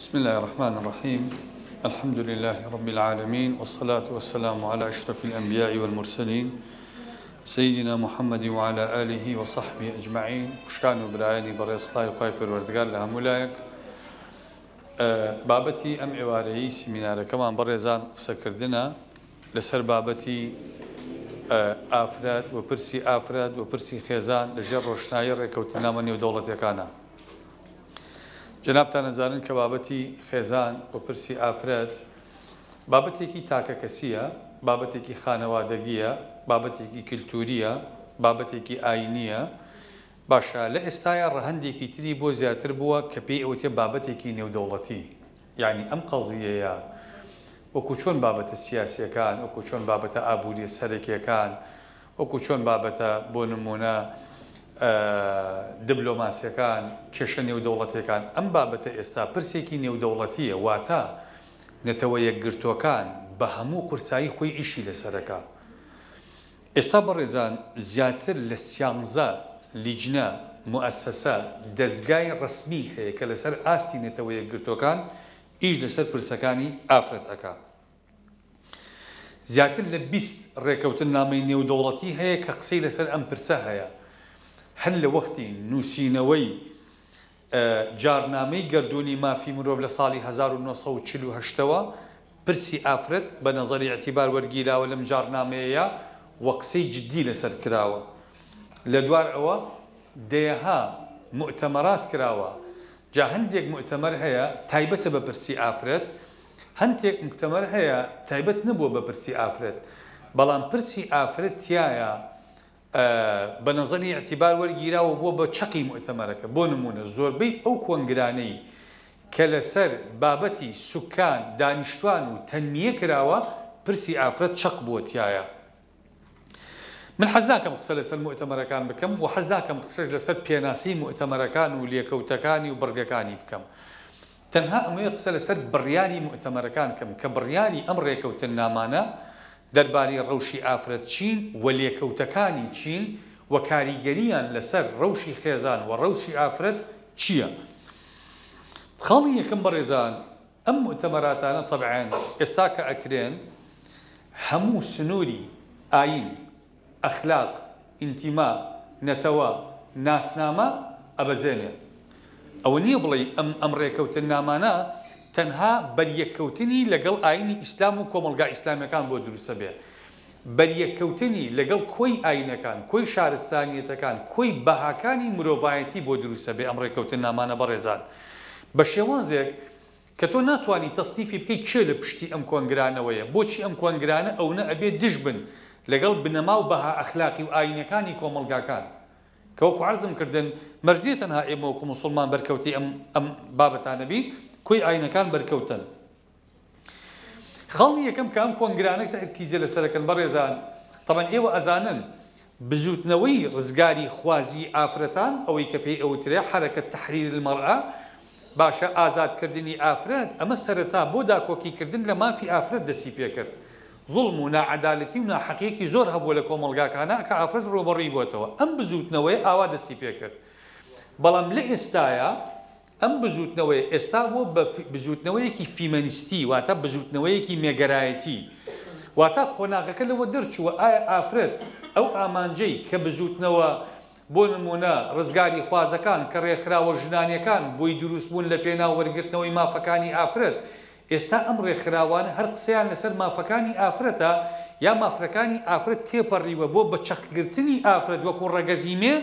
بسم الله الرحمن الرحيم الحمد لله رب العالمين والصلاة والسلام على أشرف الأنبياء والمرسلين سيدنا محمد وعلى آله وصحبه أجمعين وشكانوا برعاني بري صلاة خواهي پروردگار لها ملايك آه، بابتي أم إواري سيمينار كمان برزان سكردنا لسر بابتي آه، آفراد وبرسي آفراد وبرسي خيزان لجر خێزان لەژێر ڕۆشنایی ڕێککەوتنامە جنابتان نزانن کە بابەتی خێزان و پرسی ئافرەت بابەتێکی تاکەکەسیە بابەتێکی خانەوادەگیە بابەتێکی کللتوریە بابەتێکی ئاینیە باشە لە ئێستاە ڕەهندێکی تری بۆ زیاتر بووە کە پێی ئەوتێ بابەتێکی نێودەوڵەتی یعنی ئەم قەزیەیە وەکو چۆن بابەتە سیاسیەکان وەکو چۆن بابەتە ئابووری سەرەکیەکان وەکو چۆن بابەتە بۆ نمونە دبلۆماسیەکان کێشە نێودەوڵەتەکان ئەم بابەتە ئێستا پرسێکی نێودەوڵەتیە واتە نەتەوە یەکگرتوەکان بە هەموو قورسایی خۆی ئیشی لەسەرەکە. ئێستا بەڕێزان زیاتر لە سیانزە لیجنە مؤسسە دەستگای ڕسمی هەیە کە لەسەر ئاستی نێتەوە یەکگرتوەکان ئیش لەسەر پرسەکانی ئافرەتەکە. زیاتر لە بیست ڕێکەوتن نامی نێودەوڵەتی هەیە کە قسەی لەسەر ئەم پرسە هەیە. هەر لە وەختی نووسینەوەی جارنامەی گردردونی مافی مرۆڤ لە ساڵی 1940ەوە پرسی ئافرەت بە نظری ئەتیبار وەرگیراوە لەم جارنامەیە وەقسەی جدی لەسەر کراوە لە دوار ئەوە دێها مؤتەمەرات کراوە جا هەندێک مؤتەمەر هەیە تایبەتە بە پرسی ئافرەت هەندێک مکتەمەر هەیە تایبەت نبووە بە پرسی افرد بلان پرسی افرد تایە بە نەزەنی اعتیبار وەرگیراوە بۆ بە چقی مؤتەمەرەکە بۆ نمونە زۆربەی ئەو کۆنگرانەی کە لەسەر بابەتی سوکان دانیشتوان و تەنمیە کراوە پرسی ئافرەت چق بۆتیایە. من حەزناکەم قسە لەسەر مؤتەمەرەکان بکەم و حەزناکەم قسەش لەسەر پێناسی مؤتەمەرەکان و لێکەوتەکانی و بڕگەکانی بکەم. تەنها ئەمەیە قسە لەسەر بڕیانی مؤتەمەرەکان کەم کە بڕیانی ئەم ڕێکەوتن نامانە، دەربارەی ڕەوشی آفرت چین و لێکەوتەکانی چین و کاریگەریان لسر ڕەوشی خێزان و ڕەوشی آفرت چییە؟ خەڵی یەکەم برزان ام مؤتمراتان طبعا ئێستا کە همو هەموو سنووری اخلاق انتماء نتوا نەتەوە ناسنامە ئەبەزێنێ ئەوە نییە بڵێ ئەم ئەم تەنها بەریەکەوتنی لەگەڵ ئاینی ئیسلام و کۆمەلگا ئیسلامیەکان بۆ دروستە بێ. بەریەکەوتنی لەگەڵ کۆی ئاینەکان کۆی شارستانیەتەکان کۆی بەهاکانی مرۆڤایەتی بۆ دروستە بێ ئەم ڕێکەوتن نامانە بەڕێزان. بە شێوازێک کە تۆ ناتوانانی تەستیفی بکەیت چێ لە پشتی ئەم کۆنگرانەوەیە بۆچی ئەم کۆنگرانە ئەوە ئەبێ دش بن لەگەڵ بنەما و بەها ئەخلاقی و ئاینەکانی کۆمەلگاکان. کەوەکو عزم کردن مەجدێت تەنها ئێمە وەکو مسلمان بەرکەوتی ئەم بابەتانەبین کوی ئاینەکان بەرکەوتن خەڵی یەکەم کام کۆنگرانە تا ئەرکیزە لە سەرەکەن بەڕێزان تەبەن ئێوە ئەزانن بزوتنەوەی ڕزگاری خوازی ئافرەتان ئەوەی کە پێی ئەوترێ حرەکە تحریر المەڕە باشە ئازادکردنی ئافرەت ئەمە سەرەتا بۆ داکۆکیکردن لە مافی ئافرەت دەسی پێکرد زڵم و نعدالەتی و ناحقیەکی زۆر هەبوو لە کۆمەلگاکانە کە ئافرەت ڕۆبڕی بۆتەوە ئەم بزوتنەوەی ئاوا دەسی پێکرد بەڵام لە ئێستاە ئەم بزوتنەوەی ئێستا بۆ بزوتنەوەیەکی فیمەنیستی واتە بزوتنەوەیەکی مێگەرایەتی واتە قۆناغەکە لەوە دەرچووە ئایا ئافرەت ئەو ئامانجەی کە بزوتنەوە بۆ نمونە ڕزگاری خوازەکان کە ڕێکخراوە ژنانیەکان بۆی دروستبوون لە پێنا وەرگرتنەوەی مافەکانی ئافرەت ئێستا ئەم ڕێکخراوانە هەر قسەیان لەسەر مافەکانی ئافرەتە یا مافرەکانی ئافرەت تێپەڕیوە بۆ بە چەخگرتنی ئافرەت وەکو ڕەگەزیمێ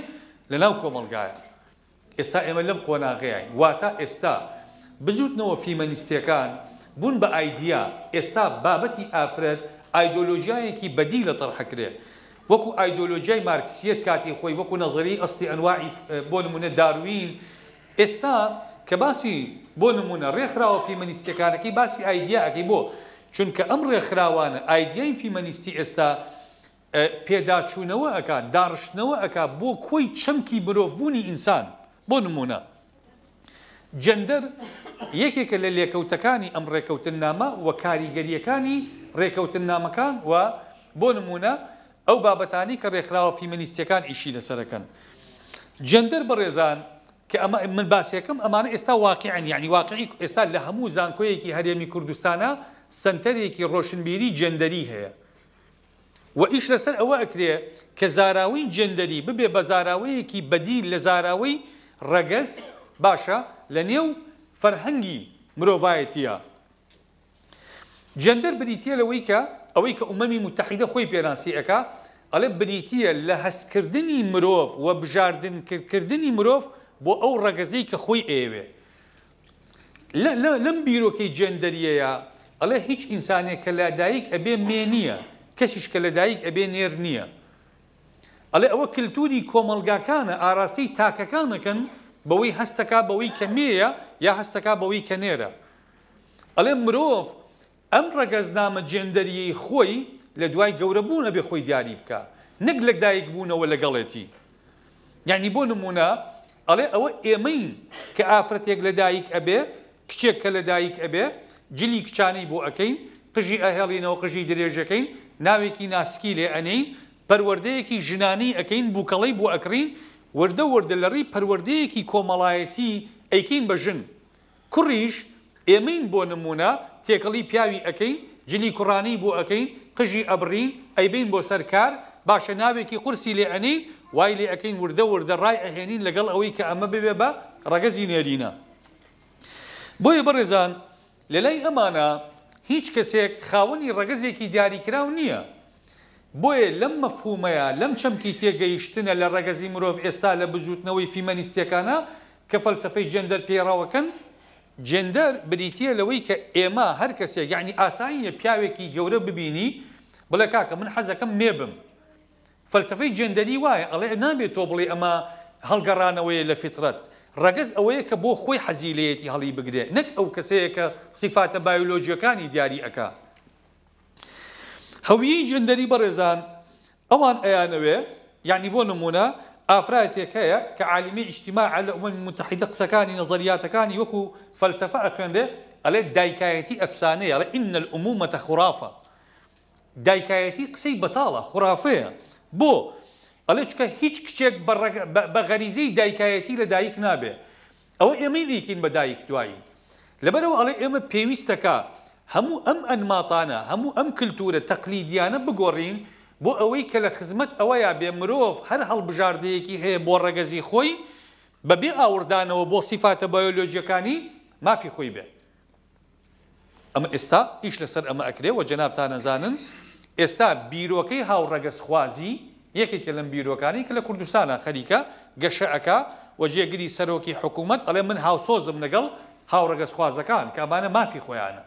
لەناو کۆمەلگایە ئێستا ئێمە استا قۆناغیان واتە ئێستا بزوتنەوە فیمەنیستەکان بوون بە ئایدیا ئێستا بابەتی ئافرەت ئایدۆلۆژیایەکی بەدی لە تەرحەکرێ وەکو ئایدۆلۆژیای مارکسیەت کاتی خۆی وەکو نەزری ئەستی ئەنواعی بۆ نمونە داروین ئێستا کە باسی بۆ نمونە ڕێکخراوە فیمەنیستەکانەکەی باسی ئایدیاەکەی بۆ چونکە استا پیدا چونه و اکا پێداچوونەوە ئەکا اکا بو بۆ چمکی چەمکی بونی انسان بۆ نمونە جندەر یەکێکە لە لێکەوتەکانی ئەم ڕێکەوتن نامە و کاریگەریەکانی ڕێکەوتن نامەکان و بۆ نمونە ئەو بابەتانی کە ڕێکخراوە فیمەنیستەکان ئیشی لەسەرەکەن جندەر بەڕێزان کە ئەمە من باسیەکەم ئەمانە ئێستا واقعیان یعنی واقعی ئێستا لە هەموو زانکۆیەکی هەرێمی کوردستانە سنتەرێکی ڕۆشنبیری جندەری هەیە و ئیش لەسەر ئەوە ئەکرێ کە زاراوی جندەری ببێ بە زاراوەیەکی بەدیل لە زاراوەی ڕەگەز باشە لە نێو فەرهەنگی مرۆڤایەتیە. جندەر بریتە لەوەی کە ئەوەی کە عمەمی متحیدە خۆی پێناسیەکە ئەڵێ بریتە لە هەستکردنی مرۆڤ و بژاردنکردنی مرۆڤ بۆ ئەو ڕەگەزەی کە خۆی ئێوێ. لەم بیرۆکەی جندەریەیە ئەڵێ هیچ ئینسانێک کە لەدایک ئەبێ مێنیە کەسیش کە لەدایک ئەبێ نێر نییە. ئەلێ ئەوە کللتوری کۆمەلگاکانە ئاراسی تاکەکانەکەن بەوەی هەستەکە بەوەی کەمەیە یا هەستەکە بەوەی کە نێرە. ئەلێ مرۆڤ ئەم ڕگەزنامە جێندەریی خۆی لە دوای گەورەبوونە بێ خۆی دیاری بکە نەک لەدایک بوونەوە لەگەڵێتی. یعنی بۆ نمونە ئەڵێ ئەوە ئێمەین کە ئافرەتێک لەدایک ئەبێ کچێک کە لەدایک ئەبێ جلی کچانی بۆ ئەەکەین قژی ئەهێڵینەوە قژی درێژەکەین ناوێکی ناسکی لێ ئەنین پەروەردەیەکی ژنانی ئەەکەین بووکەڵی بۆ ئەکرین وردە وردە لەڕی پەروەردەیەکی کۆمەڵایەتی ئەیکەین بە ژن کوڕیش ئێمەین بۆ نمونە تێکەڵی پیاوی ئەەکەین جلی کوڕانی بۆ ئەەکەین قژی ئەبرین ئەیبین بۆ سەرکار باشە ناوێکی قورسی لێ ئەنین وای لێ ئەەکەین وردە وردە ڕای ئەهێنین لەگەڵ ئەوەی کە ئەمە ببێ بە ڕگەزی نێرینە بۆیە بەڕێزان لەلای ئەمانە هیچ کەسێک خاوەنی ڕگەزێکی دیاریکراو نییە بۆیە لەم مەفهومەیە لەم چەمکی تێگەیشتنە لە ڕگەزی مرۆڤ ئێستا لە بزوتنەوەی فیمەنیستەکانە کە فەلسفەی جندەر پێڕاوەکەن جندەر بریتە لەوەی کە ئێمە هەر کەسێک یعنی ئاسانیە پیاوێکی گەورە ببینی بڵێ کاکە من حەزەکەم مێبم فەلسفەی جندەری وایە ئەڵێ نابێت تۆ بڵێ ئەمە هەڵگەڕانەوەی لە فترەت ڕگەز ئەوەیە کە بۆ خۆی حەزیلەتی هەڵی بگرێ نەک ئەو کەسەیە کە سیفاتە بایولۆژیەکانی دیاری ئەکا هەوی ژندەری برزان اوان ئەیانەوێ يعني بو نمونە ئافراتێک هي كعالمي اجتماع على الامم المتحده متحیدە قسەکانی نەزریاتەکانی وەکو فەلسفە ئەخوێنێ ئەلێ دایکایەتی ئەفسانەیە لە ئین العمومەتە خوراافە دایکایەتی قسەی بەتاڵە خوراافەیە بۆ ئەلێ چکە هیچ کچێک بە غەریزەی دایکایەتی لە دایک نابێ ئەوە ئێمەی دیکەین بە دایک دوایی لەبەرەوە هەموو ئەم ئەنماتانە هەموو ئەم کللتورە تەقلیدیانە بگۆڕین بۆ ئەوەی کە لە خزمەت ئەوەیە بێ مرۆڤ هەر هەڵبژاردەیەکی هەیە بۆ ڕەگەزی خۆی بەبێ ئاوردانەوە بۆ سیفاتە بەیۆلۆژیەکانی مافی خۆی بێ. ئەمە ئێستا ئیش لەسەر ئەمە ئەکرێ و جەنابتان نەزانن ئێستا بیرۆکەی هاوڕەگەز خوازی یەکێکە لەم بیرۆکانی کە لە کوردستانە خەریکە گەشەعەکە و جێگری سەرۆکی حکوومەت ئەڵێ من هاوسۆزم لەگەڵ هاوڕەگەز خوازەکان کابانە مافی خۆیانە.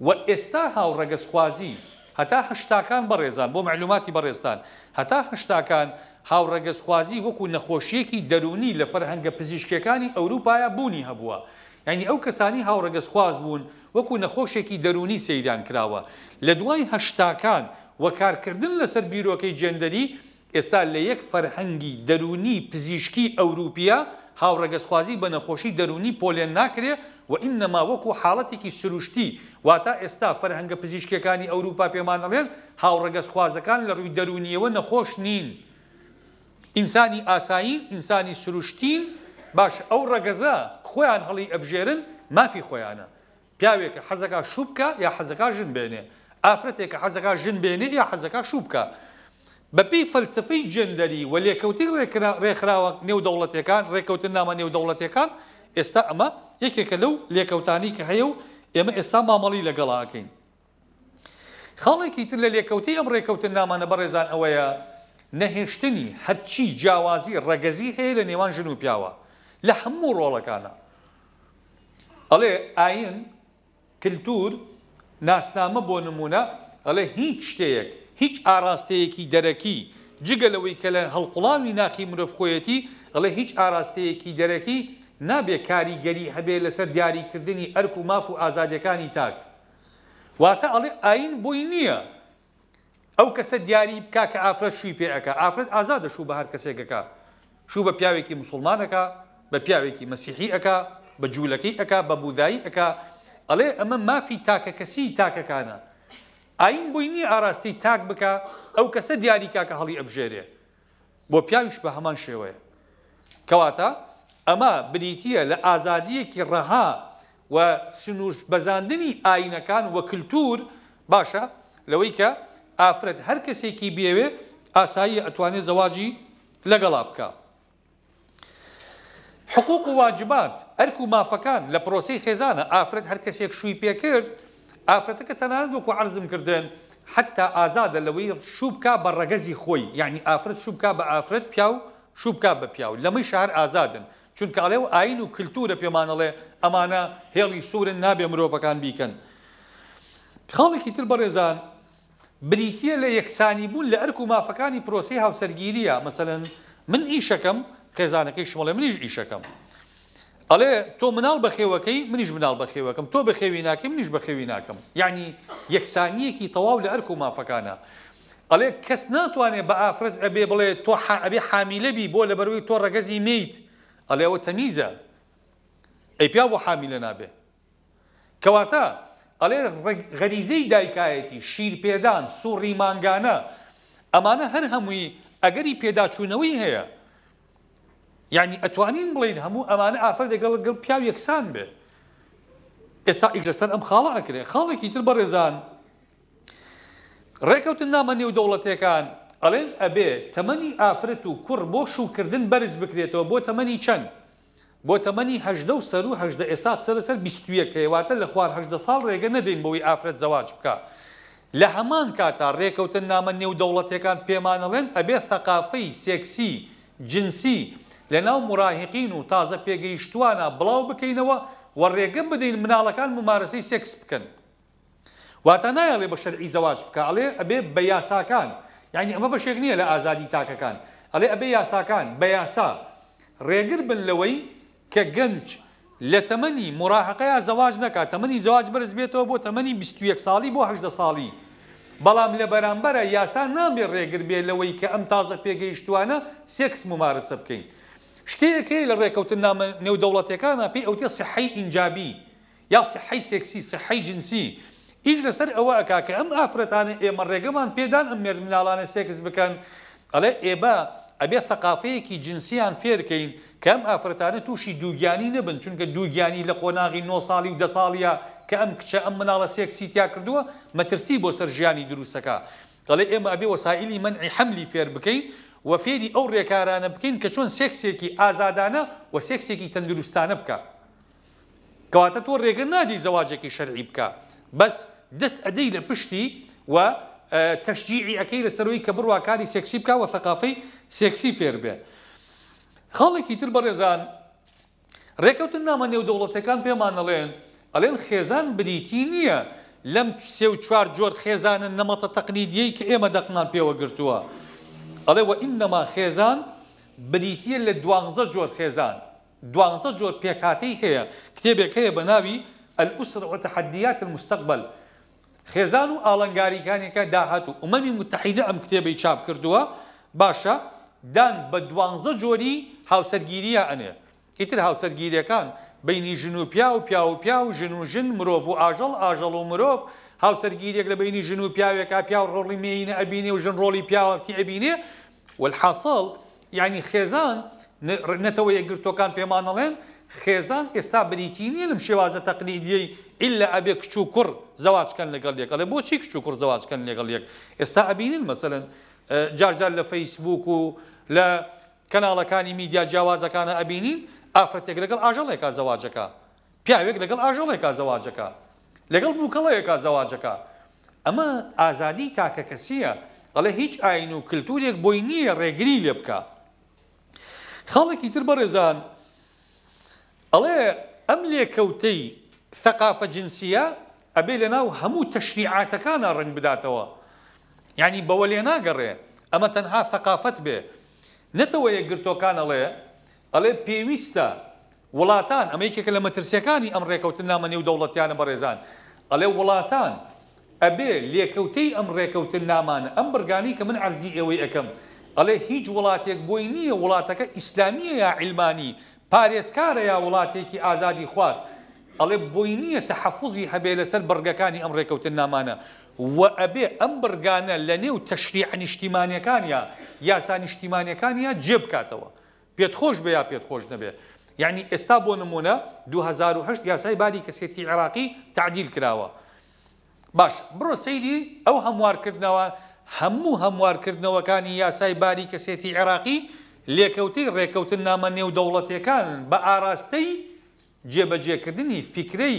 و ئێستا هاوڕەگەزخوازی هەتا هەشتاکان بەڕێزان بۆ معلوماتی بەڕێستان هەتا هەشتاکان هاوڕەگەزخوازی وەکو نەخۆشیەکی دەرونی لە فەرهەنگە پزیشکەکانی ئەوروپایە بوونی هەبووە ینی ئەو کەسانی هاوڕەگەزخواز بوون وەکو نەخۆشێکی دەرونی سەیران کراوە لە دوای هەشتاکان و کارکردن لەسەر بیرۆکەی جندەری ئێستا لە یەک فەرهەنگی دەرونی پزیشکی ئەوروپیا هاوڕەگەزخوازی بە نەخۆشی دەرونی پۆلێن ناکرێ و ئینەما وەکو حاڵەتێکی سروشتی واتە ئێستا فەرهەنگە پزیشکەکانی ئەوروپا پێمان ئەڵێن هاوڕەگەز خوازەکان لە ڕووی دەرونیەوە نەخۆش نین. ئینسانی ئاسایین ئینسانی سروشتین باش ئەو ڕەگەزە خۆیان هەڵی ئەبژێرن مافی خۆیانە. پیاوێکە حەزەکە شوبکە یا حەزەکە ژن بێنێ. ئافرەتێکە حەزەکە ژن بێنێ یا حەزەکە شوبکە. بەپی فەلسفەی جندەری و لێکەوتی ڕێکخراوە نێو دەوڵەتەکان ڕێککەوتن نامە نێو دەوڵەتەکان ئێستا ئەمە یەکێکە لەو لێکەوتانی کە هەیە و ئێمە ئێستا مامەڵی لەگەڵاکەین خەڵێکی تر لە لێکەوتی ئەم ڕێکەوتن نامانە بەڕێزان ئەوەیە نەهێشتنی هەرچی جیاوازی ڕەگەزی هەیە لە نێوان ژن و پیاوە لە هەموو ڕۆڵەکانە ئەڵێ ئاین کللتور ناسنامە بۆ نمونە ئەڵێ هیچ شتەیەک هیچ ئاراستەیەکی دەرەکی جگەلەوەی کە لە هەڵقڵاوی ناقی مرۆڤکۆیەتی ئەڵێ هیچ ئاراستەیەکی دەرەکی نابێ کاریگەری هەبێ لەسەر دیاریکردنی ئەرک و ماف و ئازادیەکانی تاک واتە ئەڵێ ئاین بۆی نییە ئەو کەسە دیاری بک کە ئافرەت شووی پێەکە ئافرەت ئازادە شوو بە هەر کەسێکەکە شوو بە پیاوێکی مسلمانەکە بە پیاوێکی مەسیحی ئەەکە بە جوولەکەی ئەەکە بە بودایی ئەەکە ئەڵێ ئەمە مافی تاکە کەسی تاکەکانە ئاین بۆی نی ئاراستی تاک بکە ئەو کەسە دیاری کاکە هەڵی ئەبژێرێ بۆ پیاویش بە هەمان شێوەیە کەواتە ئەمە بریتە لە ئازادیەکی ڕەها و سنووش بەزاندنی ئاینەکان وە کللتور باشە لەوەی کە ئافرەت هەر کەسێکی بێوێ ئاسایی ئەتوانێت زەواجی لەگەڵا بکە. حقوق و واجبات ئەرک و مافەکان لە پرۆسی خێزانە ئافرەت هەر کەسێک شووی پێکرد ئافرەتەکە تەنانند وەکو عرزم کردن حتا ئازادە لەوەی شوبکە بە ڕەگەزی خۆی یعنی ئافرەت شوبکە بە ئافرەت پیا و شوبکە بە پیا و لەمەی شار ئازادن چونکە ئەڵێ و ئاین و کللتورە پێمانەڵێ ئەمانە هێڵی سوورن نابێ مرۆڤەکان بیکەن. خاڵێکی تر بەڕێزان بریتە لە یەکسانی بوون لە ئەرک و مافەکانی پرۆسی هاوسەرگیریە مثلەن من ئیشەکەم خێزانەکەی شمەڵێ منیش ئیشەکەم. ئەڵێ تۆ مناڵ بەخێوەکەی منیش مناڵ بەخێوەکەم تۆ بەخێوی ناکەم منیش بەخێوی ناکەم یعنی یەکسانیەکی تەواو لە ئەرک و مافەکانە. ئەڵێ کەس ناتوانێت بە ئافرەت ئەبێ بڵێ تۆ ئەبێ حامیلەبی بۆ لە بەروی تۆ ڕگەزی میت ئەڵێ ئەوە تەمیزە ئەی پیا بۆ حامی لە نابێ کەواتە ئەلێ غەریزەی دایکایەتی شیرپێدان سوڕی مانگانە ئەمانە هەر هەمووی ئەگەری پێداچوونەوەی هەیە یعنی ئەتوانین بڵین هەموو ئەمانە ئافر دەگەڵ گەڵ پیاو یەکسان بێ ئێستا ئیگرستان ئەم خاڵە ئەکرێ خاڵێکی تر بەڕێزان ڕێکەوتن نامە نێو دەوڵەتەکان ئەڵێن ئەبێ تەمەنی ئافرەت و کوڕ بۆ شوکردن بەرز بکرێتەوە بۆ تەمەنی چەند بۆ تەمەنیهدە و سەر وهدە ئێسا سەرسەر بیستویەکەیواتە لە خوارهدە ساڵ ڕێگە نەدەین بەوەی ئافرەت زەواج بکە. لە هەمان کاتا ڕێکەوتن نامە نێو دەوڵەتەکان پێمانەڵێن ئەبێ سەقافەی سێکسی جنسی لە ناو مراهقین و تازە پێگەیشتوانە بڵاو بکەینەوە و ڕێگەم بدەین مناڵەکان ممارەسەی سێکس بکەن. واتە نایەڵێ بە شەرعی زەواج بکە ئەڵێ ئەبێ بە یاساکان. یعنی ئەمە بەشێک نییە لە ئازادی تاکەکان ئەلێ ئەبێ یاساکان بە یاسا ڕێگر بن لەوەی کە گەنج لە تەمەنی مراحقەیە زەواج نکات تەمەنی زەواج بەرز بێتەوە بۆ تەمەنی 21 ساڵی بۆ هەدە ساڵی بەڵام لە بەرامبەرە یاسا نامێ ڕێگر بێ لەوەی کە ئەم تازە پێگەیشتوانە سێکس ممارەسە بکەین شتەیەکەی لە ڕێکەوتن نامە نێودەوڵەتەکانە پێی ئەوتێ سحی ئینجابی یا سحی سێکسی سحی جنسی ئیش لەسەر ئەوە ئەکا کە ئەم ئافرەتانە ئێمە ڕێگەمان پێدان ئەم مێرد مناڵانە سێکس بکەن ئەڵێ ئێبا ئەبێت ثقافەیەکی جنسیان فێرکەین کەم ئافرەتانە تووشی دووگیانی نەبن چونکە دووگیانی لە قۆناغی 9 ساڵی و دە ساڵە کە ئەم کچە ئەم مناڵە سێکسیتیا کردووە مەترسی بۆ سەر ژیانی دروستەکە دەڵێ ئێمە ئەبێ وەسائلی منعی حملی فێر بکەین و فێری ئەو ڕێکارانە بکەین کە چۆن سێکسێکی ئازادانە و سێکسێکی تەندروستانە بکە کەواتە تۆ ڕێگە نادی زەواجێکی شەرعی بکە بەس دەست ئەدەی لە پشتی و تەشجیعی ئەەکەی لە سەرەوەی کە بڕواکاری سێکسی بکە و ثقافەی سێکسی فێربێ. خەڵێکی تر بەڕێزان ڕێکەوتن نامە نێودەوڵەتەکان پێمانەڵێن ئەلێن خێزان بریتی نییە لەم سێ و چوار جۆر خێزانن نەمەتە تەقلیدیەی کە ئێمە دەقمان پێوە گرتووە. ئەڵێوە ئینەما خێزان بریتە لە دوانزە جۆر خێزان. دوانزە جۆر پێکاتی هەیە کتێبێک هەیە بە ناوی الأسرة وتحديات المستقبل خزانو و ئاڵنگاریکانێکە که و اممی متحده ام کتێبەی چاپ کردووە باشه دان بە دوانزە جۆری هاوسەرگیریە ئەنێ ئیتر هاوسەرگیریەکان بینی ژن و پیا و پیا و پیا و ژن و ژن مرۆڤ و مروف ئاژەڵ که مرۆڤ هاوسەرگیریەک لە بینی ژن و پیاوێکا ابینه و جن رولی ئەبینێ و ژن ڕۆڵی پیاوەتی ئەبینێ والحاصل یعنی خێزان نەتەوە یەکگرتوەکان پێمانەڵێن خێزان ئێستا بریتی نیە لەم شێوازە تەقلیدیەی ئللا ئەبێ کچ و کوڕ زەواچکەن لەگەڵ یەک ئەڵێ بۆچی کچ و کوڕ زەواچکەن لەگەڵ یەک ئێستا ئەبینن مەسەن جارجار لە فەیسبوک و لە کەناڵەکانی میدیا جیاوازەکانە ئەبینین ئافرەتێک لەگەڵ ئاژەڵێکا زەواجەکە پیاوێک لەگەڵ ئاژەڵێکا زەواجەکە لەگەڵ بووکەڵەیەکا زەواجەکە ئەمە ئازادی تاکە کەسیە ئەڵێ هیچ ئاین و کللتورێک بۆی نییە ڕێگری لێ بکە خەڵێکی تر بەڕێزان ئەڵێ ئەم لێکەوتەی ثقافە جنسیە ئەبێ لە ناو هەموو تەشریعاتەکانە ڕنگ بداتەوە یعنی بەوە لێ ناگەڕێ ئەمە تەنها ثقافت بێ نەتەوە یەکگرتوەکان ئەڵێ ئەڵێ پێویستە وڵاتان ئەمە یکێکە لە مەترسیەکانی ئەم ڕێکەوتن نامە نێو دەوڵەتیانە بەڕێزان ئەڵێ وڵاتان ئەبێ لێکەوتەی ئەم ڕێکەوتن نامانە ئەم برگانی کە من عزدی ئێوەی ئەەکەم ئەڵێ هیچ وڵاتێک بۆی نییە وڵاتەکە ئیسلامیە یا عیلمانی پارێزکارە یا وڵاتێکی ئازادی خواست ئەڵێ بۆی نییە تەحەفوزی هەبێ لەسەر بەرگەکانی ئەم ڕێکەوتن نامانە و ئەبێ ئەم بەرگانە لە نێو تەشریع نیشتیمانەکانە یاسا نیشتیمانەکانیان جێ بکاتەوە پێت خۆش بێ یا پێت خۆش نەبێ یعنی ئێستا بۆ نمونە 2010 یاسای باری کەسێتی عراقی تعدیل کراوە باش بڕۆ سەیری ئەو هەموارکردنەوە هەموو هەموارکردنەوەکانی یاسای باری کەسێتی عراقی لێکەوتی ڕێکەوتن نامە نێو دەوڵەتەکان بە ئاراستەی جێبەجێکردنی فکرەی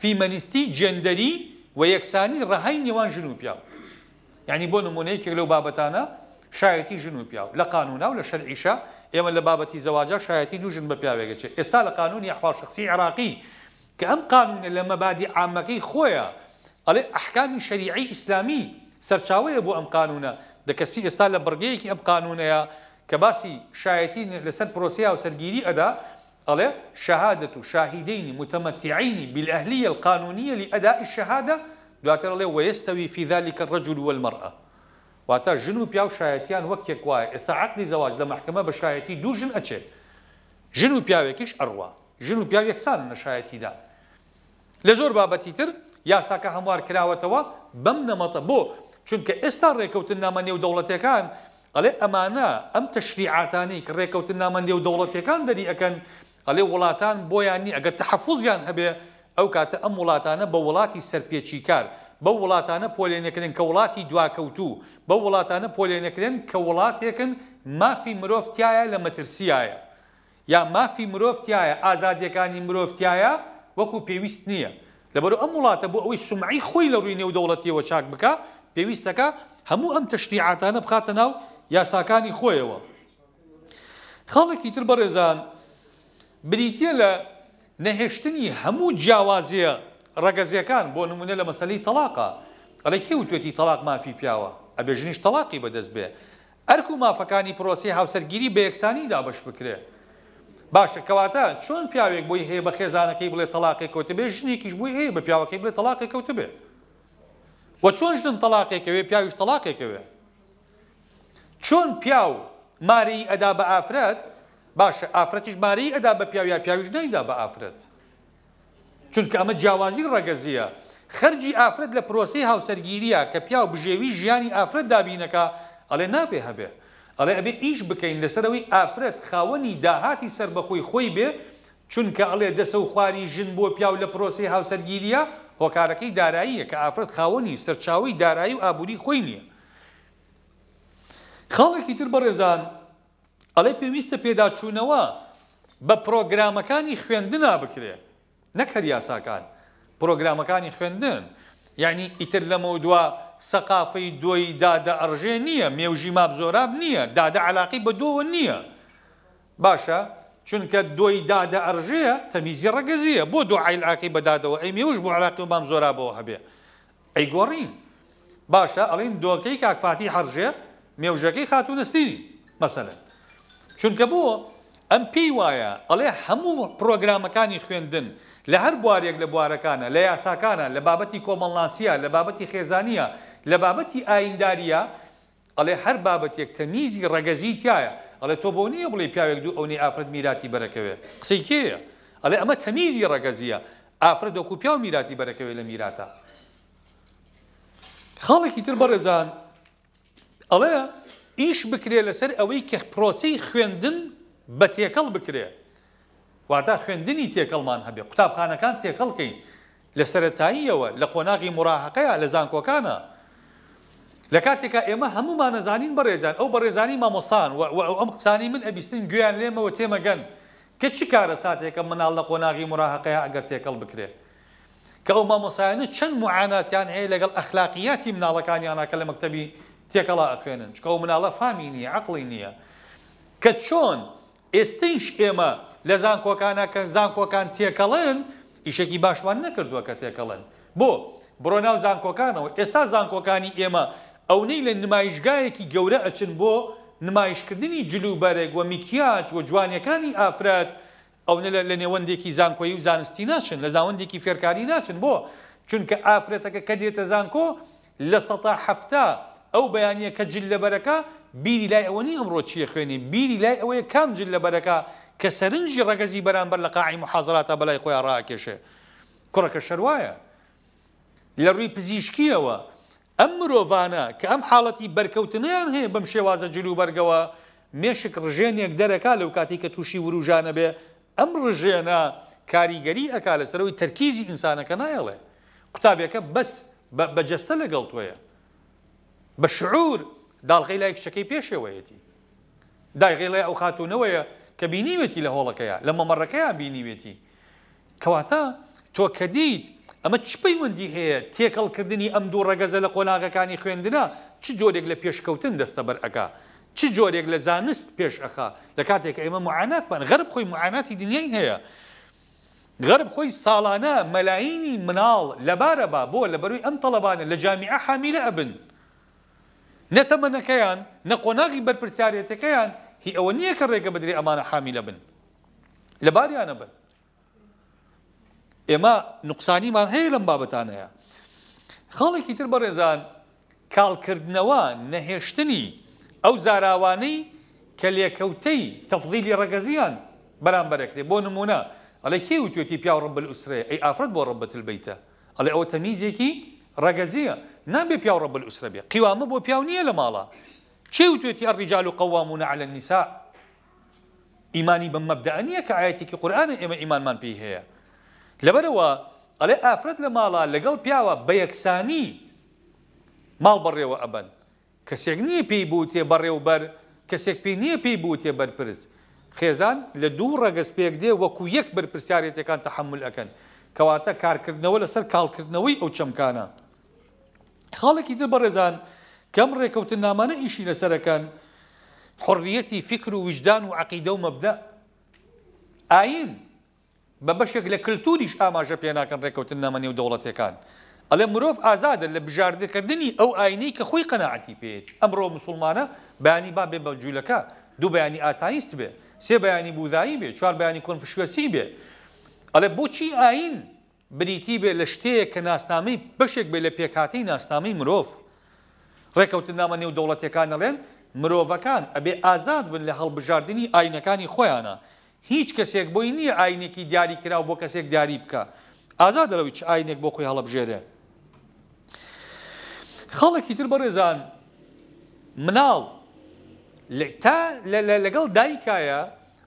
فیمەنیستی جندەری و یەکسانی ڕەهای نێوان ژن و پیاو یعنی بۆ نمونەیەکێک لەو بابەتانە شایەتی ژن و پیاو لە قانونا و لە شەرعیشا ئێمە لە بابەتی زەواجە شایەتی دوو ژن بە پیاوێکەچێت ئێستا لە قانونی ئەحوال شخصی عراقی کە ئەم قانونە لە مەبادی عامەکەی خۆیە ئەڵێ ئەحکامی شەریعی ئیسلامی سەرچاوەیە بۆ ئەم قانونە دەکەسی ئێستا لە بڕگەیەکی ئەم قانونەیە كباسي شايتين لسن بروسيا أو سرجيري أدا على شهادة شاهدين متمتعين بالأهلية القانونية لأداء الشهادة دواتر الله ويستوي في ذلك الرجل والمرأة واتا جنو بياو پیا و شایەتیان استعقد زواج لمحكمة ئێستا دو جن لە جنو بياو يكيش أروا جنو بياو يكسان و پیاوێکیش لزور بابا تيتر يا ساكا هموار لە زۆر بابەتی تر یاساکە هەموار کراوەتەوە بەم نەمەتە ئەلێ ئەمانە ئەم تەشریعاتانی کە ڕێککەوتن نامەندێ و دەوڵەتەکان دەری ئەەکەن ئەلێ وڵاتان بۆیانی ئەگەر تەحفوزیان هەبێ ئەو کاتە ئەم وڵاتانە بە وڵاتی سەرپێکی کار بە وڵاتانە پۆلێنەکردن کە وڵاتی دواکەوتوو بە وڵاتانە پۆلێنەکردن کە وڵاتێکن مافی مرۆڤتیایە لە مەترسیایە یا مافی مرۆڤتیایە ئازادیەکانی مرۆڤتیایە وەکو پێویست نییە لەبەر ئەم وڵاتە بۆ ئەوەی سمعی خۆی لە ڕووی نێو دەوڵەتیەوە چاک بکە پێویستەکە هەموو ئەم تەشتیعاتانە بخاتە ناو یاساکانی خۆیەوە خەڵکی تر بەڕێزان بریتە لە نەهێشتنی هەموو جیاوازیە ڕگەزیەکان بۆ نمونە لە مەسلەی تەلاقا ئەڵی کی وتێتی تەلاق مافی پیاوە ئەبێژنیش تەلاقی بەدەست بێ ئەرک و مافەکانی پرۆسی هاوسەرگیری بە یەکسانیدا بەش بکرێ باشە کەواتە چۆن پیاوێک بۆی هەیە بە خێزانەکەی بڵێ تەلاقی کەوتە بێ ژنێکیش بووی هەیە بە پیاوەکەی بڵێ تەلاقی کەوتە بێ و چۆن ژن تەلاقێکەوێ پیاویش تەلاقێکەوێ چۆن پیاو ماری ئەدا بە ئافرەت باشە ئافرەتیش ماری ئەدا بە پیاوی پیاویش نەیدا بە ئافرەت چونکە ئەمە جیاوازی ڕەگەزیە خەرجی ئافرەت لە پرۆسی هاوسەرگیریە کە پیاو بژێوی ژیانی ئافرەت دابینەکە ئەڵێ نابێ هەبێ ئەڵێ ئەبێ ئیش بکەین لەسەرەوەی ئافرەت خاوەنی داهاتی سەر بەخۆی خۆی بێ چونکە ئەڵێ دەسە و خواری ژن بۆ پیاو لە پرۆسی هاوسەرگیریە هۆکارەکەی داراییە کە ئافرەت خاوەنی سەرچاوی دارایی و ئابووری خۆی نییە خاڵێکی تر بەڕێزان ئەڵێ پێویستە پێداچوونەوە بە پرۆگرامەکانی خوێندنا بکرێ نەکەر یاساکان پرۆگرامەکانی خوێندن یعنی ئیتر لە مەودووە سەقافەی دۆی دادە ئەڕژێ نییە مێوژی ماب زۆراب نییە دادە علاقی بە دۆوە نییە باشە چونکە دۆی دادە ئەرژەیە تەمیزی ڕگەزیە بۆ دوو عیلعاقی بەدادەوە ئەی مێوش بۆ علاقی و بام زۆرابەوە هەبێ ئەی گۆڕین باشە ئەڵین دۆکەی کاکفاتی هەرژێ مێوژەکەی خاتونەستینی مەسەلەن چونکە بووە ئەم پێی وایە ئەڵێ هەموو پرۆگرامەکانی خوێندن لە هەر بوارێک لە بوارەکانە لە یاساکانە لە بابەتی کۆمەڵناسیە لە بابەتی خێزانیە لە بابەتی ئاینداریە ئەڵێ هەر بابەتێک تەمیزی ڕگەزی تایە ئەڵێ تۆ بۆ نییە بڵێ پیاوێک دوو ئەوەی ئافرەت میراتی بەرەکەوێ قسەی کێە ئەلێ ئەمە تەمیزی ڕگەزیە ئافرەت دەکو پیا و میراتی بەرەکەوێ لە میراتە خاڵێکی تر بەڕێزان ئەڵێ ئیش بکرێ لەسەر ئەوەی کە پرۆسی خوێندن بە تێکەڵ بکرێ واتە خوێندنی تێکەڵمان هەبێ قوتابخانەکان تێکەڵکەین لە سەتاییەوە لە قۆناغی مراحقەیە لە زانکۆکانە لە کاتێکا ئێمە هەمومان نەزانین بەڕێزان ئەو بەڕێزانی مامۆسان ئەم قسانی من ئەبیستن گویان لێمەوە تێمەگەن کە چی کارە ساتێکە مناڵ لە قۆناغی مراحقەیە ئەگەر تێکەڵ بکرێ کە ئەو مامۆسایانە چەند معاناتیان هەیە لەگەڵ ئەخلاقیاتی مناڵەکانیانە کە لە مەکتتەبی تێکەڵا ئەکوێنن چکە و مناڵە فامی نیە عقلی نییە کە چۆن ئێستیش ئێمە لە زان کۆکانەکە زان کۆکان تێکەڵێن ئیشێکی باشمان نەکردووە کە تێکەڵن بۆ بڕۆناو زانکۆکانەوە ئێستا زانکۆکانی ئێمە ئەونەی لە نمایشگایەکی گەورە ئەچن بۆ نمایشکردنی جلوبەرێک و میکیاج و جوانیەکانی ئافراد ئەوە لە نێوەندێکی زانکۆی و زانستی ناچن لە زاوەندێکی فێرکاری ناچن بۆ چونکە ئافرەتەکە کە دێتە زانکۆ لە سەه ئەو بەیانە کە جل لەبەرەکە بیری لای ئەوەنی ئەمڕۆ چیە خوێنی بیری لای ئەوەیە کام جل لەبەرەکە کە سەرنجی ڕگەزی بەرامبەر لە قاعی مححاضراتە بەلای خۆیان ڕاکێشێ کوڕەکە شەروایە لە ڕووی پزیشکیەوە ئەم مرۆڤانە کە ئەم حاڵەتی بەرکەوتنیان هەیە بەم شێوازە جللو بەرگەوە مێشک ڕژێنێک دەرەکا لەو کاتی کە تووشی وروژانە بێ ئەم ڕژێنە کاریگەری ئەکا لەسەرەوەی تەرکیزی ئینسانەکە نایەڵێ قوتابەکە بەس بەجەستە لەگەڵ توێە بە شعور داڵغی لای کشەکەی پێشەوەیەتی دایغی لای ئەو خاتونەوەیە کە بینیوێتی لە هۆڵەکەیە لە مەمەڕەکەیان بینیوێتی کەواتە تۆ کە دیت ئەمە چ پەیوەندی هەیە تێکەڵکردنی ئەم دوو ڕەگەزە لە قۆناغەکانی خوێندنە چ جۆرێک لە پێشکەوتن دەستە بەرەکە چ جۆرێک لە زانست پێش ئەخا لە کاتێک ئێمە معانات بن غەرب خۆی معاناتی دنیای هەیە غەرب خۆی ساڵانە مەلایانی مناڵ لەبارە با بۆ لەبەروی ئەم تەڵەبانە لە جامیع حامیلە ئەبن نەتەمەنەکەیان نەقۆناغی بەرپرسیارەتەکەیان هی ئەوە نییە کە ڕێگە بدرێ ئەمانە حامی لە بن لە باریانە بن ئێمە نقصانیمان هەیە لەم بابەتان هەیە خەڵێکی تر بەڕێزان کاڵکردنەوە نەهێشتنی ئەو زاراوانەی کە لێکەوتەی تەفضیلی ڕەگەزیان بەرامبەرەکرێ بۆ نمونە ئەڵێ کێ و توێتی پیا ڕبل ئووسێ ئەی ئافرەت بۆ ڕبەتل بیتە ئەڵێ ئەوە تەمیزێکی ڕەگەزیە نابێ پیاڕە بلوسرە بێ قیوامە بۆ پیاو نییە لە ماڵە چێ وتێتی ئەڕیجال و قووامونە على النساء ئیمانی بە مەبدە نییە کە ئاەتێکی قورآانە ئێمە ئیمانمان پێی هەیە لەبەرەوە ئەڵێ ئافرەت لە ماڵە لەگەڵ پیاوە بە یەکسانی ماڵ بەڕێوە ئەبەن کەسێک نییە پێی بوو تێ بەڕێوبەر کەسێک پێی نییە پێی بوو تێ بەرپرست خێزان لە دوو ڕەگەز پێک دێ وەکو یەک بەرپرسیارێتەکان تەحمل ئەەکەن کەواتە کارکردنەوە لەسەر کاڵکردنەوەی ئەو چەمکانە خاڵێکی تر بەڕێزان کەم ڕێکەوتن نامانە ئیشی لەسەرەکەن حڕیەتی فکر و وجدان و عقیدە و مەبدە ئاین بە بەشێک لە کللتوریش ئاماژە پێناکەن ڕێکەوتن نامەنێ و دەوڵەتەکان ئەلێ مرۆڤ ئازادە لە بژاردەکردنی ئەو ئاینەی کە خۆی قەنەعەتی پێێت ئەمڕۆ مسلمانە بەانی با بێ بەجوولەکە دوو بەیانی ئاتایست بێ سێ بەیانی بودایی بێ چوار بەیانی کۆنفشوەسی بێ ئەلێ بۆچی ئاین بریتی بێ لە شتەیە کە ناسنامەی بەشێک بێ لە پێکاتی ناسنامەی مرۆڤ ڕێککەوتن نامە نێو دەوڵەتەکانەڵێن مرۆڤەکان ئەبێ ئازاد بن لە هەڵبژاردننی ئاینەکانی خۆیانە هیچ کەسێک بۆی نییە ئاینێکی دیاری کراو بۆ کەسێک دیاری بکە ئازاد دەرەوەی چ ئاینێک بۆ خۆی هەڵبژێرێ خەڵکی تر بەڕێزان مناڵ تا لەگەڵ دایکایە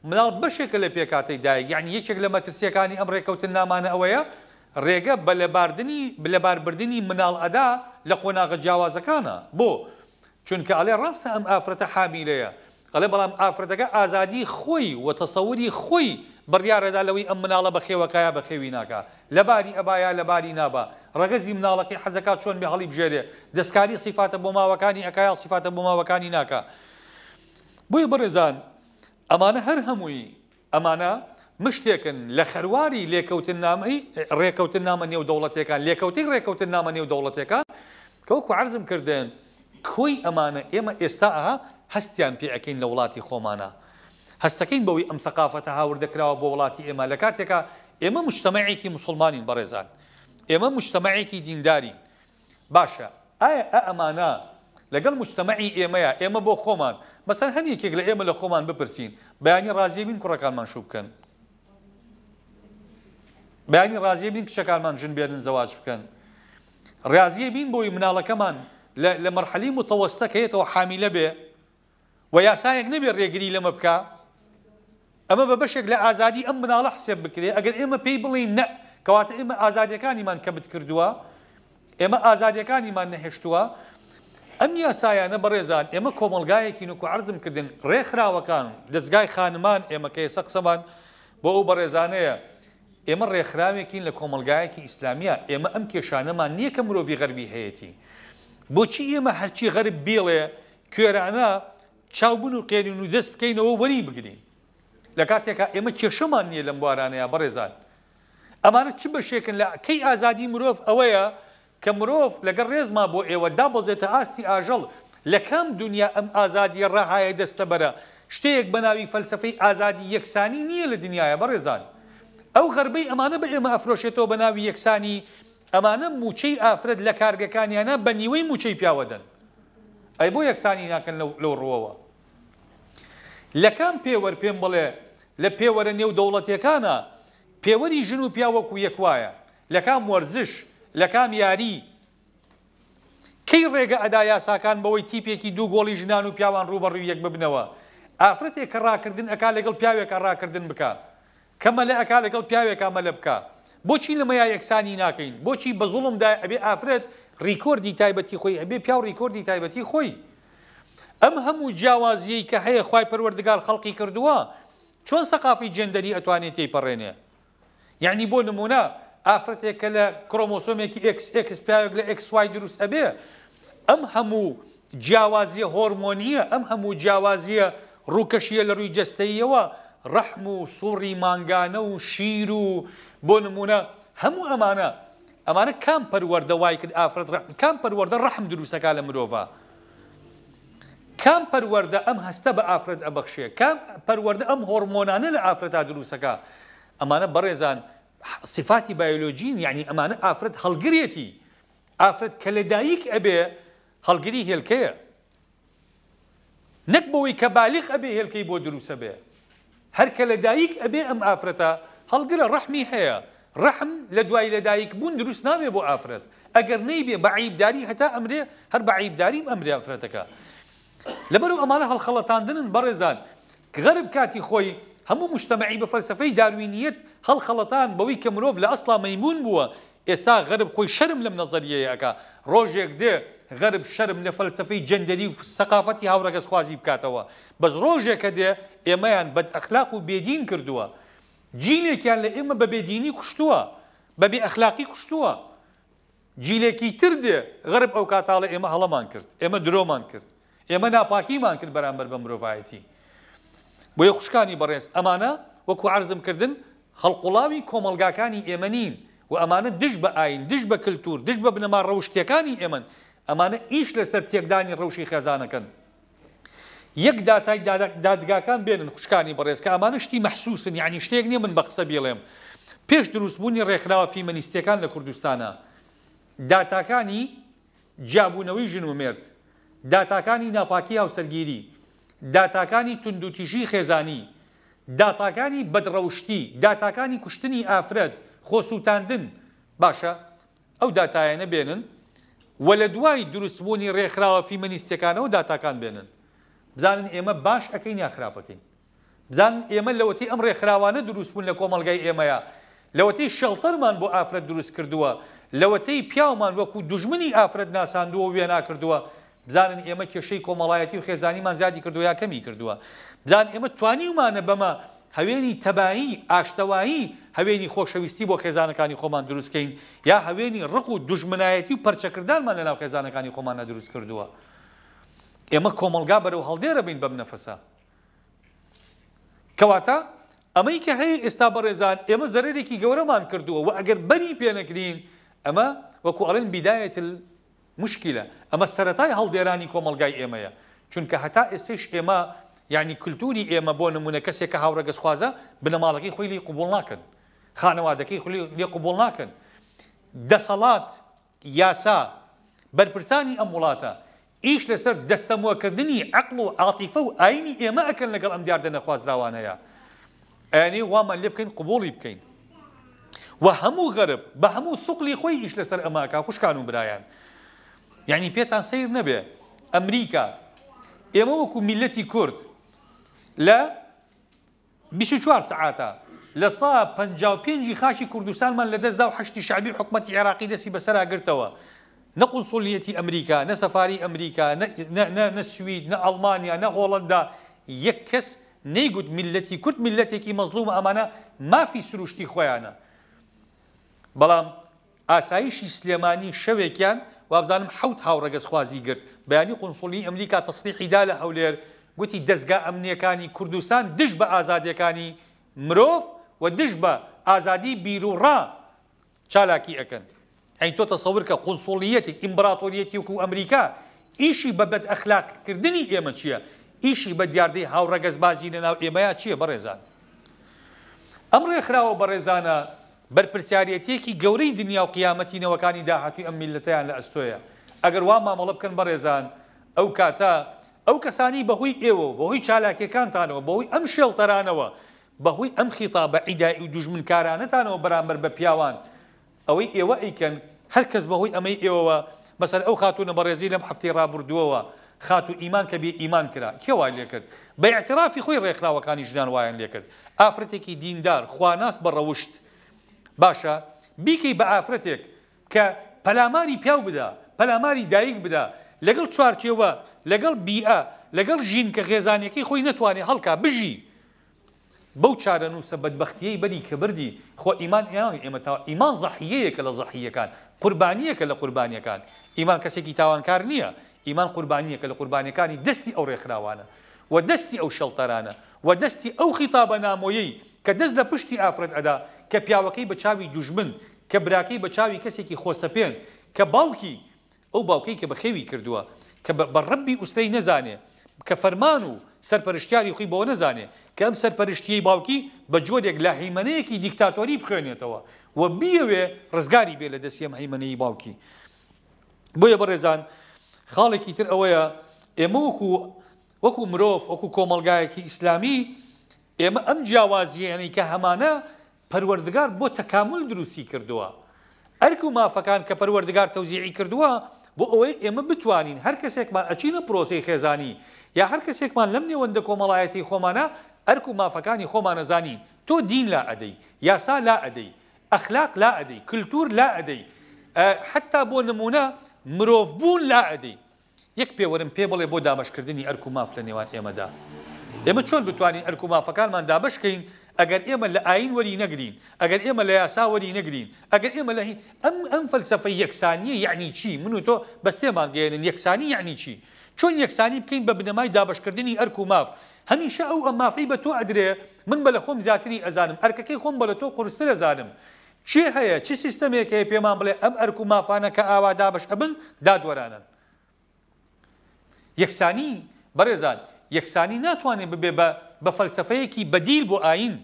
مناڵ بەشێکە لە پێکاتی دایک یعنی یەکێک لە مەترسیەکانی ئەم ڕێککەوتن نامانە ئەوەیە ڕێگە بە لەباردننی لەباربردننی مناڵ ئەدا لە قۆناغە جیاوازەکانە بۆ چونکە ئەلێ ڕاستە ئەم ئافرەتە حامیلەیە ئەلێ بەڵام ئافرەتەکە ئازادی خۆی و تەسەوری خۆی بڕیاڕێدا لەوەی ئەم مناڵە بە خێوەکایە بە خێوی ناکە لەباری ئەبایا لەباری نابە ڕگەزی مناڵەکەی حەزەکە چۆن بە هەڵی بژێرێ دەستکاری سیفاتە بۆ ماوەکانی ئەکایە سیفاتە بۆ ماوەکانی ناکە بۆی بڕێزان ئەمانە هەر هەمووی ئەمانە مشتێکن لە خەرواری لێکەوتن نامی ڕێکەوتن نامە نێو دەوڵەتەکان لێکەوتی ڕێکەوتن نامە نێو دەوڵەتەکان کەوکو عرزم کردن کۆی ئەمانە ئێمە ئێستا هەستیان پێەکەین لە وڵاتی خۆمانە هەستەکەین بەوەی ئەم ثقافەتە هاوردەکراوە بۆ وڵاتی ئێمە لە کاتێکە ئێمە مشتتەمەعێکی مسلمانین بەڕێزان ئێمە مشتتەمەعێکی دیندارین باشە ئایا ئەمانە لەگەڵ مشتتەمەعی ئێمەیە ئێمە بۆ خۆمان بەسەر هەنیەکێک لە ئێمە لە خۆمان بپرسین بەیانی ڕازیبین کوڕەکانمان شوو بکەن بەیانی ڕازیە بین کچەکانمان ژن بێنن زەواج بکەن ڕازیە بین بۆی مناڵەکەمان لە مەرحەلی متەوەستە کەێتەوە حامیلە بێ و یاسایەک نەبێ ڕێگری لەمە بکە ئەمە بە بەشێک لە ئازادی ئەم مناڵە حسێب بکرێ ئەگەر ئێمە پێی بڵین نە کەواتە ئێمە ئازادیەکانیمان کە بت کردووە ئێمە ئازادیەکانیمان نەهێشتووە ئەم یاسایانە بەڕێزان ئێمە کۆمەلگایەکی نوکو عرضم کردن ڕێکخراوەکان دەستگای خانمان ئێمە کەێسە قسەمان بۆ ئەو بەڕێزانەیە ئێمە ڕێکخراوێکین لە کۆمەلگایەکی ئیسلامیە ئێمە ئەم کێشانەمان نییە کە مرۆڤی غەربی هەیەی بۆچی ئێمە هەرچی غەرب بێڵێ کوێرانە چاوبوون و قێرین و دەست بکەینەوە وەری بگرین لە کاتێکا ئێمە کێشەمان نییە لەم بارانەیە بەڕێزان ئەمانە چ بەشێکن لە کەی ئازادی مرۆڤ ئەوەیە کە مرۆڤ لەگەر ڕێزما بۆ ئێوە دابەزێتە ئاستی ئاژەڵ لە کام دنیا ئەم ئازادی ڕەهایە دەستە بەرە شتەیەک بەناوی فەلسفەی ئازادی یەکسانی نییە لە دنیاە بەڕێزان ئەو غەربەی ئەمانە بە ئێمە ئەفرۆشێتەوە بە ناوی یەکسانی ئەمانە موچەی ئافرەت لە کارگەکانیانە بە نیوەی موچەی پیاوەدەن ئەی بۆ یەکسانی ناکەن لەو ڕوەوە لەکان پێوەەر پێم بڵێ لە پێوەرە نێو دەوڵەتیەکانە پێوەری ژن و پیاوەکو یەکوایە لەکام وەرزش لەکام یاری کەی ڕێگە ئەدا یاساکان بەوەی تیپێکی دوو گۆڵی ژنان و پیاوان ڕوبەڕوی یەک ببنەوە ئافرەتێک کە ڕاکردن ئەکا لەگەڵ پیاوێکە ڕاکردن بکە کەمە لە ئەک لەگەڵ پیاوێک ئەمەلە بکە بۆچی لەمەیا یەکسانی ناکەین بۆچی بە زوڵمدا ئەبێ ئافرێت ڕیکۆردی تایبەتی خۆی ئەبێ پیا و ڕیکۆردی تایبەتی خۆی ئەم هەموو جیاوازیی کە هەیە خی پەروەردگار خەڵکی کردووە چۆن سەقافی جندەری ئەتوانێت تێی پەڕێنێ یعنی بۆ نمونە ئافرەتێک کە لە کرۆمۆسۆمێکی ئکس پیاوێک لە ئکسوای دروست ئەبێ ئەم هەموو جیاوازیە هۆرمۆنیە ئەم هەموو جیاوازیە ڕووکەشیە لە ڕووی جستەیەوە ڕەحم و سوڕی مانگانە و شیر و بۆ نمونە هەموو ئەمانە ئەمانە کام پەروەەردە وای کرد ئافرەت کام پەروەەردە ڕەحم دروستەکە لە مرۆڤ کام پەروەەردە ئەم هەستە بە ئافرەت ئەبەخشێ کام پەروەەردە ئەم هۆرمۆنانە لە ئافرەتا دروستەکە ئەمانە بەڕێزان سفاتی بایۆلۆژین یعنی ئەمانە ئافرەت هەڵگرێتی ئافرەت کە لەدایک ئەبێ هەڵگری هێلکەیە نەک بەوەی کە بالیخ ئەبێ هێلکەی بۆ دروسە بێ هەر کە ام دایک ئەبێ ئەم ئافرەتە هەڵگرە رحم هەیە ڕەحم لە بو لە دایک بوون دروست نابێ بۆ ئافرەت ئەگەر نەیبێ بەعیبداری هەتا ئەمرێ هەر بەعیبداریم لبرو ئافرەتەکە لەبەرو ئەمانە هەڵخەڵەتاندنن برزان غرب کاتی خۆی هەموو مشتمەعی بە فەلسفەی داروینیەت هەڵخەڵەتان بەوەی کە مرۆڤ لە ئەسڵا مەمون بووە ئێستا غەرب خۆی شەرم لەم نەزەریەیەکە ڕۆژێک ده غەرب شەرم لە فەلسفەی جندەری و سەقافەتی هاوڕەگەز خوازی بکاتەوە بەس ڕۆژێکە دێ ئێمەیان بەد ئەخلاق و بێدین کردووە جیلێکیان لە ئێمە بە بێدینی کوشتووە بە بێ ئەخلاقی کوشتووە جیلێکی تر دێ غەرب ئەو کاتاڵە ئێمە هەڵەمان کرد ئێمە درۆمان کرد ئێمە ناپاکیمان کرد بەرامبەر بە مرۆڤایەتی بۆیە خوشکانی بەڕێز ئەمانە وەکو عرزمکردن هەڵقوڵاوی کۆمەلگاکانی ئێمە نین و ئەمانە دش بە ئاین دش بە کللتور دش بە بنەما ڕەوشتەکانی ئێمە ئەمانە ئیش لەسەر تێکدانی ڕەوشی خێزانەکەن. یەک داتای دادگاکان بێنن خوشکانی بەڕێزکە ئەمانە شتی مەحسوسن یعنی شتێک نیە من بە قسە بێڵێم. پێش دروستبوونی ڕێکخراوە فیمەنیستەکان لە کوردستانە. داتاکانی جابوونەوەی ژن و مرد، داتاکانی ناپاکی هاوسەرگیری، داتاکانی تونندوتیژی خێزانی، داتاکانی بەدڕەوشتی، داتاکانی کوشتنی ئافرەت، خۆسووتاندن باشە، ئەو داتایەنە بێنن وە لە دوای دروستبوونی ڕێکخراوە فیمەنیستەکانەوە داتاکان بێنن بزانن ئێمە باش ئەەکەین یا خراپەکەین بزان ئێمە لەوەتی ئەم ڕێکخراوانە دروستبوون لە کۆمەلگای ئێمەیە لەوەتی شەڵتەرمان بۆ ئافرەت دروست کردووە لەوەتەی پیامان وەکو دژمنی ئافرەت ناساندووە وێنا کردووە بزانن ئێمە کێشەی کۆمەڵایەتی و خێزانیمان زیادی کردووە یا کەمی کردووە بزان ئێمە توانیمانە بەمە هەوێنی تەبایی ئاشتەوایی هەوێنی خۆشەویستی بۆ خێزانەکانی خۆمان دروستکەین یا هەوێنی ڕق و دژمنایەتی و پەرچەکردانمان لەناو خێزانەکانی خۆمانە دروست کردووە ئێمە کۆمەلگا بەرەو هەڵدێرە بین بەم نەفەسە کەواتە ئەمەی کە هەیە ئێستا بەڕێزان ئێمە زەرێکی گەورەمان کردووە و ئەگەر بەری پێنەکرین ئەمە وەکو ئەڵێن بیدایەت مشکیلە ئەمە سەتای هەڵدێرانی کۆمەلگای ئێمەیە چونکە هەتا ئێستش ئێمە یعنی يعني کللتوری ئێمە إيه بۆ نمونە کەسێک کە هاوڕگەس خوازە بنەماڵەکەی خۆی لی قوبول ناکەن لي خولی لێ قوبول ناکەن دەسەڵات یاسا بەرپرسانی ئەم وڵاتە ئیش لەسەر دەستەمووەکردنی عقل و ايني و ئاینی ئێمە ام ديار دنا خواز نەخوازراوانەیە ئەنی وامان لێ بکەین قوبڵی بکەین و هەموو غەرب بە هەموو سوقلی خۆی ئیش لەسەر ئەماکە خوشکان و برایان یعنی يعني پێتان سیر نەبێ ئەمریکا ئێمە إيه وەکو میلەتی کورد لە 24 سعاتە لە سا 55 خاکی کوردستانمان لە دەستدا و هەشتی شعبی حکوومەتتی عێراقی دەسی بەسەراگرتەوە نە قوسولیەتی ئەمریکا نە سەفاری ئەمریکا نە سوید نە ئەڵمانیا نە هۆڵندا یەک کەس نەیگوت میلەتی کورد میلەتێکی مەزلوم ئەمانە مافی سروشتی خۆیانە بەڵام ئاساییشی سلێمانی شەوێکیان وابزانم حوت هاوڕەگەز خوازی گرت بەیانی قنسولی ئەمریکا تەسریحیدا لە هەولێر گوتی دەستگا ئەمنیەکانی کوردستان دش بە ئازادیەکانی مرۆڤ و دش بە ئازادی بیرروڕا چالاکی ئەەکەن ئەین تۆ تەسەور کە قونسۆلیەتی ئیمبراتۆریەتی وکو ئەمریکا ئیشی بە بەد ئەخلاقکردنی ئێمە چییە؟ ئیشی بە دیاردەی هاوڕەگەزبازی لەناو ئێمەیە چییە بەڕێزان؟ ئەم ڕێکخراوە بەڕێزانە بەرپسیارەتێکی گەورەی دنیا و قیامەتینەوەکانی داهاتوی ئەم میلەتیان لە ئەستۆیە ئەگەر وا مامەڵە بکەن بەڕێزان ئەو کاتە ئەو کەسانی بەهۆی ئێوە بەهۆی چالاکیەکانتانەوە بەهۆی ئەم شێڵتەرانەوە بەهۆی ئەم خیتا بە عیدایی و دوژمنکارانەتانەوە بەرامبەر بە پیاوان ئەوەی ئێوە ئەیکەن هەرکەس بەهۆی ئەمەی ئێوەوە بەسەر ئەو خاتونە بە ڕێزی لەم هەفتەی ڕابردووەوە خات و ئیمان کە بێ ئیمان کرا کێوای لێکرد بە اعترافی خۆی ڕێکخراوەکانی ژدان وایان لێکرد ئافرەتێکی دیندار خواناس بە ڕەوشت باشە بیکەی بە ئافرەتێک کە پەلاماری پیاو بدا پەلاماری دایک بدا لەگەڵ چوارچێوە لەگەڵ بیە لەگەڵ ژین کە غێزانەکەی خۆی نتوانێت هەڵکا بژی بەو چارە نووسە بەدبختیەی بەری کە بردی خۆ ئیمان ئیان ئێمەتەوە ئیمان زەحیەیەکە لە زەحیەکان قوربانیەکە لە قوربانیەکان ئیمان کەسێکی تاوانکار نییە ئیمان قوربانیەکە لە قوربانیەکانی دەستی ئەو ڕێکخراوانە و دەستی ئەو شەڵتەرانە و دەستی ئەو خیتابە نامۆیەی کە دەست لە پشتی ئافرەت ئەدا کە پیاوەکەی بە چاوی دوژمن کە براکەی بە چاوی کەسێکی خۆسەپێن کە باوکی ئەو باوکەی کە بە خێوی کردووە کە بە ڕبی ئوستەی نەزانێ کە فەرمان و سەرپەرشتیاری خۆی بەوە نەزانێ کە ئەم سەرپەرشتیی باوکی بە جۆرێک لا هەیمەنەیەکی دیکتاتۆری بخوێنێتەوە و بیەوێ ڕزگاری بێ لە دەستیم هەیمەنەی باوکی بۆیە بەڕێزان خاڵێکی تر ئەوەیە ئێمە وەکو وەکو مرۆڤ وەکو کۆمەلگایەکی ئیسلامی ئێمە ئەم جیاوازیێنەی کە هەمانە پەروەردگار بۆ تەکامل دروستی کردووە ئەرک و مافەکان کە پەروەردگار تەوزیعی کردووە بۆ ئەوەی ئێمە بتوانین هەر کەسێکمان ئەچینە پرۆسی خێزانی یا هەر کەسێکمان لەم نێوەندە کۆمەڵایەتی خۆمانە ئەرک و مافەکانی خۆمانەزانین تۆ دین لا ئەدەی یاسا لا ئەدەی ئەخلاق لا ئەدەی کللتور لا ئەدەی حتا بۆ نمونە مرۆڤ بوون لا ئەدەی یەک پێوەرم پێ بڵێ بۆ دامەشکردنی ئەرک و ماف لە نێوان ئێمەدا ئێمە چۆن بتوانین ئەرک و مافەکانمان دابشکەین ئەگەر ئێمە لە ئاین وەری نەگرین ئەگەر ئێمە لە یاسا وەری نەگرین ئەگەر ئێمە لە ئەم ئەم فەلسفە یەکسانیە یعنی چی من و تۆ بەستێمان گەێنن یەکسانی یعنی چی چۆن یەکسانی بکەین بە بنەمای دابشکردنی ئەرک و ماف هەمیشە ئەو ئەم مافی بە تۆ ئەدرێ من بە لە خۆم زیاتری ئەزانم ئەرکەکەی خۆم بە لە تۆ قرستر ئەزانم چی هەیە چی سیستەمێک هەیە پێمان بڵێ ئەم ئەرک و مافانە کە ئاوا دابش ئەبن دادوەرانن یەکسانی بەڕێزان یەکسانی ناتوانێت ببێ بە بە فەلسفەیەکی بەدیل بۆ ئاین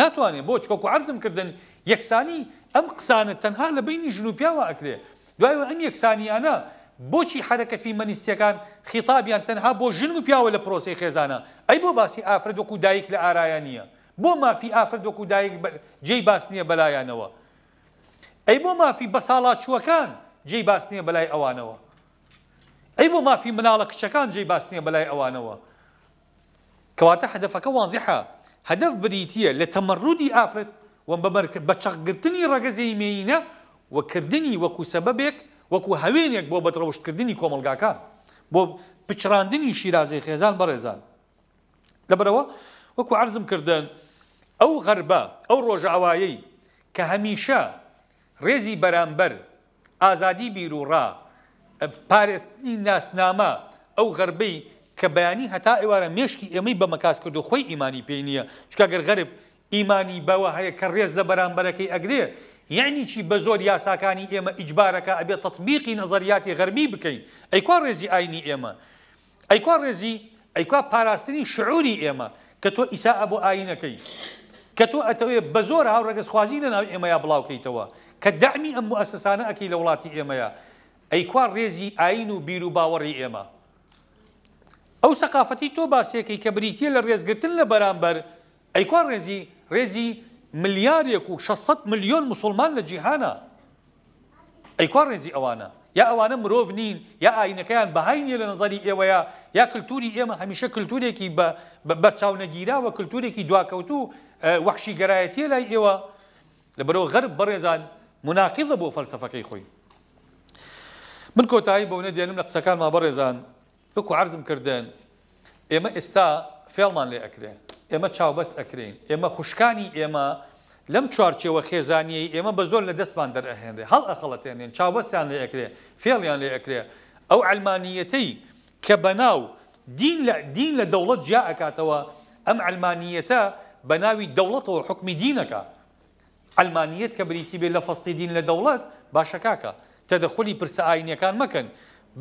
ناتوانێت بۆ چکۆک و عرزم کردن یەکسانی ئەم قسانە تەنها لە بینی ژنوپیاوە ئەکرێ دوایەوە ئەم یەکسانیانە بۆچی حرەکەفی مەنیستیەکان خیتابیان تەنها بۆ ژن و پیاوە لە پرۆسی خێزانە ئەی بۆ باسی ئافرد وەکو دایک لە ئارایە نییە بۆ مافی ئافرد وەکو دایک جێی باس نییە بەلایانەوە ئەی بۆ مافی بە ساڵاتچووەکان جێی باس نییە بەلای ئەوانەوە ئەی بۆ مافی مناڵە کچەکان جێی باس نییە بەلای ئەوانەوە کەواتە هەدفەکە وازیحە هەدف بریتە لە تەمەڕودی ئافرەت وەم بە چەقگرتنی ڕەگەزەی مینە وەکردنی وەکو سەبەبێک وەکو هەوێنێک بۆ بەدڕەوشتکردنی کۆمەلگاکان بۆ پچراندنی شیرازی خێزان بەڕێزان لەبەرەوە وەکو عرزم کردن ئەو غەربە ئەو ڕۆژاوایی کە هەمیشە ڕێزی بەرامبەر ئازادی بیرروڕا پارێستنی ناسنامە ئەو غەربەی کە بەیانی هەتا ئێوارە مێشکی ئێمەی بە مەکاس کرد و خۆی ئیمانی پێی نییە چکە گەرغەرب ئیمانی بەوە هەیە کە ڕێز لە بەرامبەرەکەی ئەگرێ یعنی چی بە زۆر یاساکانی ئێمە ئیجبارەکە ئەبێ تطببیقی نظریاتی غەرمی بکەین ئەیکوا ڕێزی ئاینی ئێمە ئەیکوا ڕێزی ئەیکوا پاراستنی شعوری ئێمە کە تۆ ئیسا ئەبوو ئاینەکەی کە تۆ ئەتەوێ بە زۆر هاو ڕگەسخوازی لە ناو ئێمەیە بڵاوکەیتەوە کە دامی ئەم ئەسسانە ئەەکەی لە وڵاتی ئێمەیە ئەیکوا ڕێزی ئاین و بیر و باوەڕی ئێمە او سەقافەتی تو باسێکی کە بریتە لە ڕێزگرتن لە بەرامبەر ئەیکوان ڕێزی ڕێزی ملیارێک 600 میلیۆن مسلمان لە جیهانە ئەیکوان ڕێزی ئەوانە یا ئەوانە مرۆڤ نین یا ئاینەکەیان بەهاینە لە نظری ئێوەیە یا کللتوری ئێمە هەمیشە کللتورێکی بە چاونەگیراوە کللتورێکی دواکەوتو آه، وحشی گەرایەتی لای ئێوە لە بەرەوە غەرب بەڕێزان مناقیضە بۆ فەلسفەکەی خۆی من کۆتایی بەونە دێنم لە قسەکان ما بەڕێزان وەکو عرزم کردن ئێمە ئێستا فێڵمان لێ ئەکرێ ئێمە چاوبەست ئەکرین ئێمە خوشکانی ئێمە لەم چوارچێوە خێزانیی ئێمە بە زۆر لە دەستمان دەرەهێنێ هەڵ ئەخەڵەتێنێن چاوبەستیان لێ ئەکرێ فێڵیان لێ ئەکرێ ئەو ئەلمانیەتەی کە بەناو دین لە دەوڵەت جیا ئەکاتەوە ئەم ئەلمانیەتە بە ناوی دەوڵەتەوە حکمی دینەکە ئەلمانیت کە بریتی بێ لە فەستی دین لە دەوڵەت باشەکاکە تەدەخلی پرسە ئاینەکان مەکەن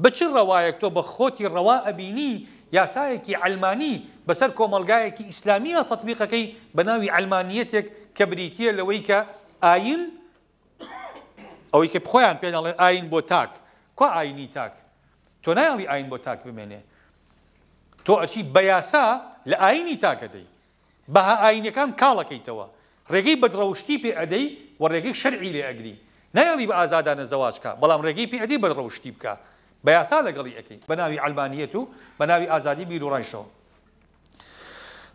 بچ ڕەوایەک تۆ بە خۆتی ڕەوا ئەبینی یاسایەکی ئەلمانی بەسەر کۆمەلگایەکی ئیسلامیە تطببیقەکەی بە ناوی ئەلمانیەتێک کە بریتە لەوەی کە ئاین ئەوەی کە بخۆیان پێناڵێ ئاین بۆ تاک کو ئاینی تاک تۆ نایڵی ئاین بۆ تاک بمێنێ تۆ ئەچی بە یاسا لە ئاینی تاکەدەی بەها ئاینەکان کاڵەکەیتەوە ڕێگەی بەدڕەوشتی پێ ئەدەی و ڕێگەی شەرعی لێ ئەگری نایڵی بە ئازادانە زەواچکە بەڵام ڕێگەی پێ ئەدەی بەدڕەوشتی بکە بياسا یاسا اكي بناوي بەناوی ئەلبانیەت و بەناوی ئازادی بیرروڕایشەوە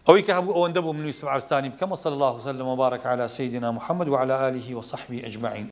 أو کە هەبوو ئەوەندە بۆ منویسم ئارستانی بکەمە سەر الله وسلم وبارك على سيدنا محمد وعلى آله وصحبه أجمعين